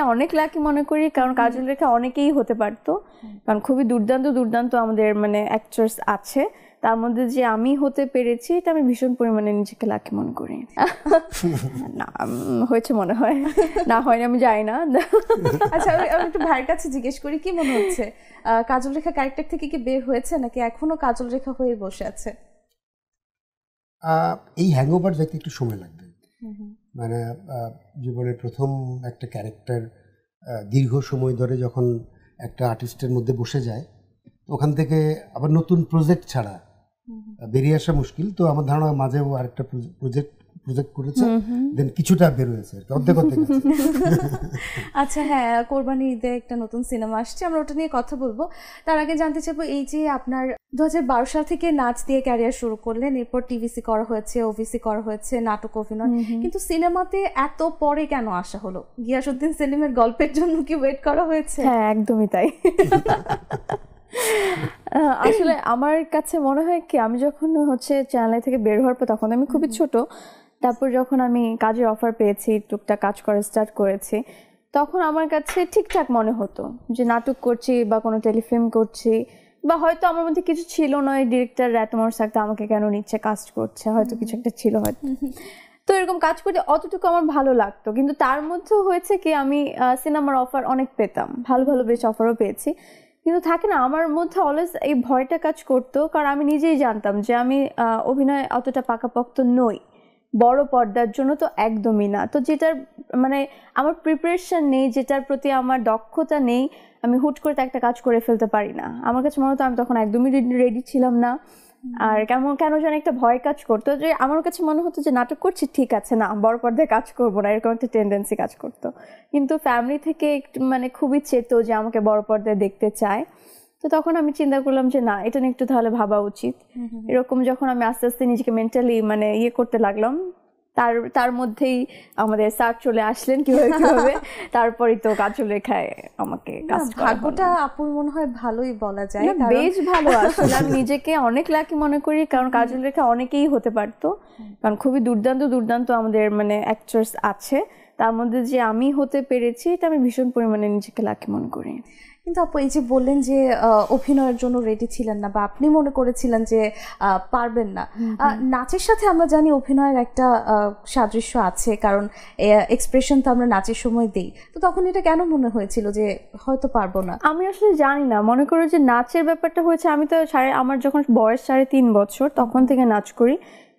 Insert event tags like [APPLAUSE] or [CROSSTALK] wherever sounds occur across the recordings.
কাজলকে অনেক লাকি মনে করি কারণ কাজল রেখা অনেকেই হতে পারতো কারণ খুবই দুর্দান্ত দুর্দান্ত আমাদের মানে অ্যাক্ট্রেস আছে তার মধ্যে যে আমি হতে পেরেছি এটা আমি ভীষণ পরিমাণে নিজেকে লাকি মনে করি [LAUGHS] না হয়েছে মনে হয় না হয় আমি যাই না আচ্ছা আমি একটু ভাইয়ের কাছে জিজ্ঞেস করি কি মনে হচ্ছে কাজল রেখা ক্যারেক্টার থেকে কি বের হয়েছে নাকি এখনো কাজল রেখা হয়ে বসে আছে এই হ্যাংওভার দেখতে একটু সময় লাগবে মানে জীবনের প্রথম একটা ক্যারেক্টার দীর্ঘ সময় ধরে যখন একটা আর্টিস্টের মধ্যে বসে যায় ওখান থেকে আবার নতুন প্রজেক্ট ছাড়া বেরিয়ে আসা মুশকিল তো আমার ধারণা মাঝেও আরেকটা প্রজেক্ট প্রজেক্ট করেছে দেন কিছুটা বের অর্ধেক অর্ধেক [LAUGHS] আচ্ছা হ্যাঁ কোরবানি ঈদে একটা নতুন সিনেমা আসছে আমরা ওটা নিয়ে কথা বলবো তার আগে জানতে চাইবো এই যে আপনার দু বারো সাল থেকে নাচ দিয়ে ক্যারিয়ার শুরু করলেন এরপর টিভিসি করা হয়েছে ওভিসি করা হয়েছে নাটক অভিনয় কিন্তু সিনেমাতে এত পরে কেন আসা হলো গিয়াসুদ্দিন সেলিমের গল্পের জন্য কি ওয়েট করা হয়েছে হ্যাঁ একদমই তাই [LAUGHS] আসলে আমার কাছে মনে হয় কি আমি যখন হচ্ছে চেন্নাই থেকে বের হওয়ার পর তখন আমি খুবই ছোট তারপর যখন আমি কাজের অফার পেয়েছি টুকটাক কাজ করা স্টার্ট করেছি তখন আমার কাছে ঠিকঠাক মনে হতো যে নাটক করছি বা কোনো টেলিফিল্ম করছি বা হয়তো আমার মধ্যে কিছু ছিল নয় ডিরেক্টর রাতমর সাকতে আমাকে কেন নিচ্ছে কাজ করছে হয়তো কিছু একটা ছিল হয়তো তো এরকম কাজ করতে অতটুকু আমার ভালো লাগতো কিন্তু তার মধ্যেও হয়েছে কি আমি সিনেমার অফার অনেক পেতাম ভালো ভালো বেশ অফারও পেয়েছি কিন্তু থাকে না আমার মধ্যে অলওয়েজ এই ভয়টা কাজ করতো কারণ আমি নিজেই জানতাম যে আমি অভিনয় অতটা পাকাপোক্ত নই বড় পর্দার জন্য তো একদমই না তো যেটার মানে আমার প্রিপারেশন নেই যেটার প্রতি আমার দক্ষতা নেই আমি হুট করে একটা কাজ করে ফেলতে পারি না আমার কাছে মনে হতো আমি তখন একদমই রেডি ছিলাম না আর কেমন কেন যেন একটা ভয় কাজ করতো যে আমার কাছে মনে হতো যে নাটক করছি ঠিক আছে না বড় পর্দায় কাজ করবো না এরকম একটা টেন্ডেন্সি কাজ করতো কিন্তু ফ্যামিলি থেকে মানে খুবই চেত যে আমাকে বড় পর্দায় দেখতে চায় তো তখন আমি চিন্তা করলাম যে না এটা নিয়ে একটু তাহলে ভাবা উচিত এরকম যখন আমি আস্তে আস্তে নিজেকে মেন্টালি মানে ইয়ে করতে লাগলাম তার তার মধ্যেই আমাদের স্যার চলে আসলেন কিভাবে কিভাবে [LAUGHS] তারপরেই তো কাজল রেখায় আমাকে ভাগ্যটা আপুর মনে হয় ভালোই বলা যায় বেশ ভালো [LAUGHS] আসলে আমি নিজেকে অনেক লাকি মনে করি কারণ কাজল রেখা অনেকেই হতে পারতো কারণ খুবই দুর্দান্ত দুর্দান্ত আমাদের মানে অ্যাক্ট্রেস আছে তার মধ্যে যে আমি হতে পেরেছি এটা আমি ভীষণ পরিমাণে নিজেকে লাকি মনে করি কিন্তু আপু এই যে বললেন যে অভিনয়ের জন্য রেডি ছিলেন না বা আপনি মনে করেছিলেন যে পারবেন না নাচের সাথে আমরা জানি অভিনয়ের একটা সাদৃশ্য আছে কারণ এক্সপ্রেশন তো আমরা নাচের সময় দিই তো তখন এটা কেন মনে হয়েছিল যে হয়তো পারবো না আমি আসলে জানি না মনে করো যে নাচের ব্যাপারটা হয়েছে আমি তো সাড়ে আমার যখন বয়স সাড়ে তিন বছর তখন থেকে নাচ করি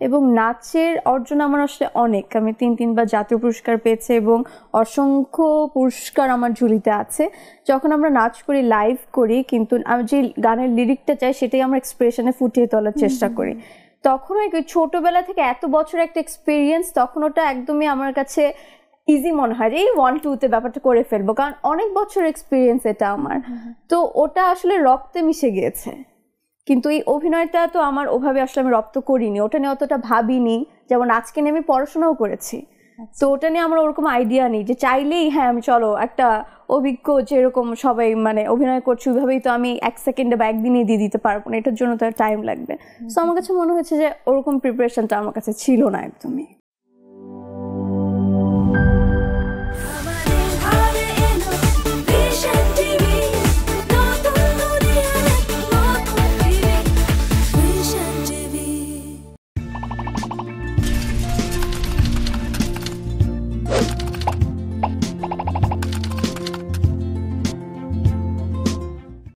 এবং নাচের অর্জন আমার আসলে অনেক আমি তিন তিনবার জাতীয় পুরস্কার পেয়েছি এবং অসংখ্য পুরস্কার আমার ঝুলিতে আছে যখন আমরা নাচ করি লাইভ করি কিন্তু আমি যে গানের লিরিকটা চাই সেটাই আমরা এক্সপ্রেশনে ফুটিয়ে তোলার চেষ্টা করি তখন ওই ছোটোবেলা থেকে এত বছর একটা এক্সপিরিয়েন্স তখন ওটা একদমই আমার কাছে ইজি মনে হয় যে এই ওয়ান টুতে ব্যাপারটা করে ফেলবো কারণ অনেক বছর এক্সপিরিয়েন্স এটা আমার তো ওটা আসলে রক্তে মিশে গিয়েছে কিন্তু এই অভিনয়টা তো আমার ওভাবে আসলে আমি রপ্ত করিনি ওটা নিয়ে অতটা ভাবিনি যেমন আজকে নিয়ে আমি পড়াশোনাও করেছি আচ্ছা। তো ওটা নিয়ে আমার ওরকম আইডিয়া নেই যে চাইলেই হ্যাঁ আমি চলো একটা অভিজ্ঞ যেরকম সবাই মানে অভিনয় করছে ওইভাবেই তো আমি এক সেকেন্ডে বা একদিনে দিয়ে দিতে পারবো না এটার জন্য তো টাইম লাগবে সো আমার কাছে মনে হয়েছে যে ওরকম প্রিপারেশনটা আমার কাছে ছিল না একদমই